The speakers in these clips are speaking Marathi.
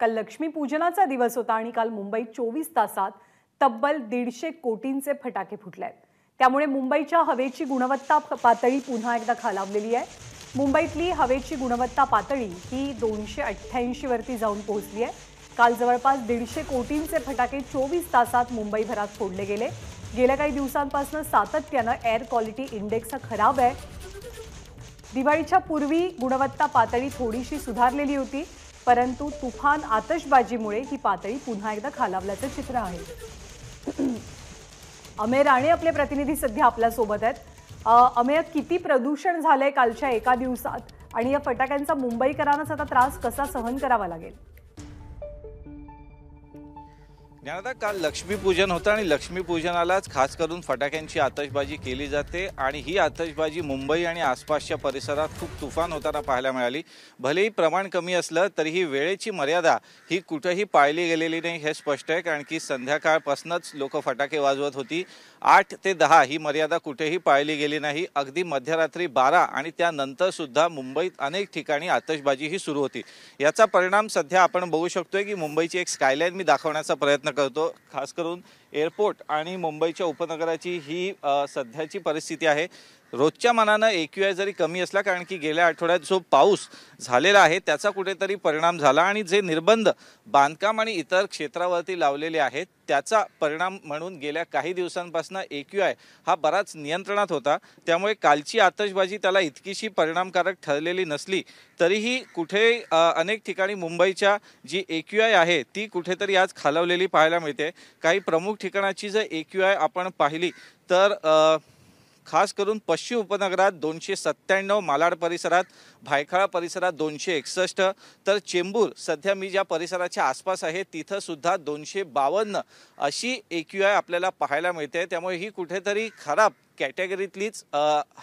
काल लक्ष्मीपूजनाचा दिवस होता आणि काल मुंबईत चोवीस तासात तब्बल दीडशे कोटींचे फटाके फुटले आहेत त्यामुळे मुंबईच्या हवेची गुणवत्ता पातळी पुन्हा एकदा खालावलेली आहे मुंबईतली हवेची गुणवत्ता पातळी ही दोनशे वरती जाऊन पोहोचली आहे काल जवळपास दीडशे कोटींचे फटाके चोवीस तासात मुंबईभरात फोडले गेले गेल्या काही दिवसांपासून सातत्यानं एअर क्वालिटी इंडेक्स हा खराब आहे दिवाळीच्या पूर्वी गुणवत्ता पातळी थोडीशी सुधारलेली होती परंतु तुफान आतषबाजीमुळे ही पातळी पुन्हा एकदा खालावल्याचं चित्र आहे अमेय राणे आपले प्रतिनिधी सध्या आपल्यासोबत आहेत अमेय किती प्रदूषण झालंय कालच्या एका दिवसात आणि या फटाक्यांचा मुंबईकरांनाच आता त्रास कसा सहन करावा लागेल ज्ञानदा काल लक्ष्मीपूजन होतं आणि लक्ष्मीपूजनालाच खास करून फटाक्यांची आतषबाजी केली जाते आणि ही आतषबाजी मुंबई आणि आसपासच्या परिसरात खूप तुफान होताना पाहायला मिळाली भलेही प्रमाण कमी असलं तरीही वेळेची मर्यादा ही कुठंही पाळली गेलेली नाही हे स्पष्ट आहे कारण की संध्याकाळपासूनच लोक फटाके वाजवत होती आठ ते दहा ही मर्यादा कुठेही पाळली गेली नाही अगदी मध्यरात्री बारा आणि त्यानंतरसुद्धा मुंबईत अनेक ठिकाणी आतषबाजी ही सुरू होती याचा परिणाम सध्या आपण बघू शकतोय की मुंबईची एक स्कायलाईन मी दाखवण्याचा प्रयत्न करतो खास करून एअरपोर्ट आणि मुंबईच्या उपनगराची ही सध्याची परिस्थिती आहे रोजच्या मनानं आय जरी कमी असला कारण की गेल्या आठवड्यात जो पाऊस झालेला आहे त्याचा कुठेतरी परिणाम झाला आणि जे निर्बंध बांधकाम आणि इतर क्षेत्रावरती लावलेले आहेत त्याचा परिणाम म्हणून गेल्या काही दिवसांपासून आय हा बराच नियंत्रणात होता त्यामुळे कालची आतषबाजी त्याला इतकीशी परिणामकारक ठरलेली नसली तरीही कुठे अनेक ठिकाणी मुंबईच्या जी एक्यू आय आहे ती कुठेतरी आज खालवलेली पाहायला मिळते काही प्रमुख ठिकाणाची जर आय आपण पाहिली तर खास करून पश्चिम उपनगरात दोनशे सत्त्याण्णव मालाड परिसरात भायखळा परिसरात दोनशे एकसष्ट तर चेंबूर सध्या मी ज्या परिसराच्या आसपास आहे तिथंसुद्धा दोनशे बावन्न अशी ए आय आपल्याला पाहायला मिळते त्यामुळे ही कुठेतरी खराब कॅटेगरीतलीच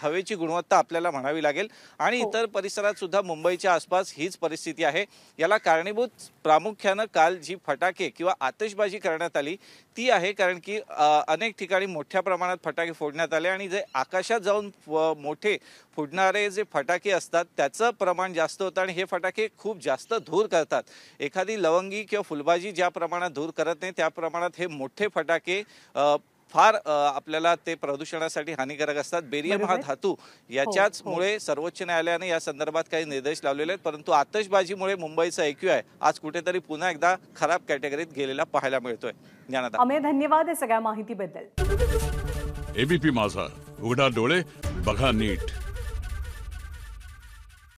हवेची गुणवत्ता आपल्याला म्हणावी लागेल आणि हो. इतर परिसरात सुद्धा मुंबईच्या आसपास हीच परिस्थिती आहे याला कारणीभूत प्रामुख्यानं काल जी फटाके किंवा आतषबाजी करण्यात आली ती आहे कारण की अनेक ठिकाणी मोठ्या प्रमाणात फटाके फोडण्यात आले आणि जे आकाशात जाऊन मोठे फुडणारे जे फटाके असतात त्याचं प्रमाण जास्त होतं आणि हे फटाके खूप जास्त धूर करतात एखादी लवंगी किंवा फुलबाजी ज्या प्रमाणात धूर करत नाही त्या प्रमाणात हे मोठे फटाके फार आपल्याला ते प्रदूषणासाठी हानिकारक असतात बेरियम हा धातू हो, याच्याच मुळे हो. सर्वोच्च न्यायालयाने या संदर्भात काही निर्देश लावलेले आहेत परंतु आतषबाजीमुळे मुंबईचा एक्यू आहे आज कुठेतरी पुन्हा एकदा खराब कॅटेगरीत गेलेला पाहायला मिळतोय ज्ञानदा अमे धन्यवाद सगळ्या माहितीबद्दल एबीपी माझा उघडा डोळे बघा नीट